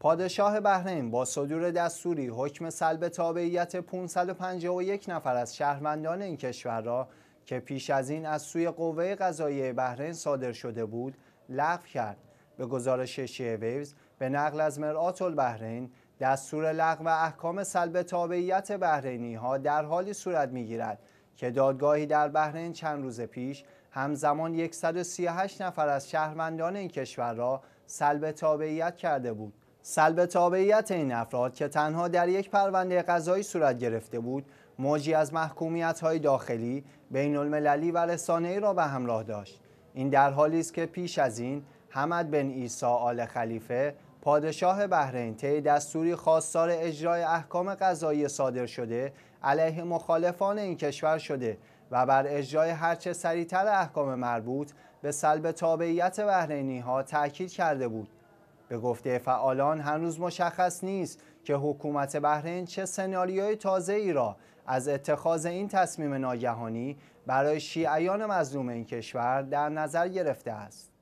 پادشاه بحرین با صدور دستوری حکم سلب تابعیت 551 نفر از شهروندان این کشور را که پیش از این از سوی قوه قضایی بحرین صادر شده بود لغو کرد به گزارش ویوز به نقل از مرآت البحرین دستور لغو احکام سلب تابعیت بحرینی ها در حالی صورت می گیرد که دادگاهی در بحرین چند روز پیش همزمان 138 نفر از شهروندان این کشور را سلب تابعیت کرده بود سلب تابعیت این افراد که تنها در یک پرونده قضایی صورت گرفته بود موجی از محکومیت های داخلی بین المللی و رسانه را به همراه داشت این در حالی است که پیش از این حمد بن عیسی آل خلیفه پادشاه بحرین طی دستوری خواستار اجرای احکام قضایی صادر شده علیه مخالفان این کشور شده و بر اجرای هرچه سریعتر احکام مربوط به سلب تابعیت بحرینی ها تاکید کرده بود به گفته فعالان هنوز مشخص نیست که حکومت بحرین چه سناریوی تازه ای را از اتخاذ این تصمیم ناگهانی برای شیعیان مظلوم این کشور در نظر گرفته است.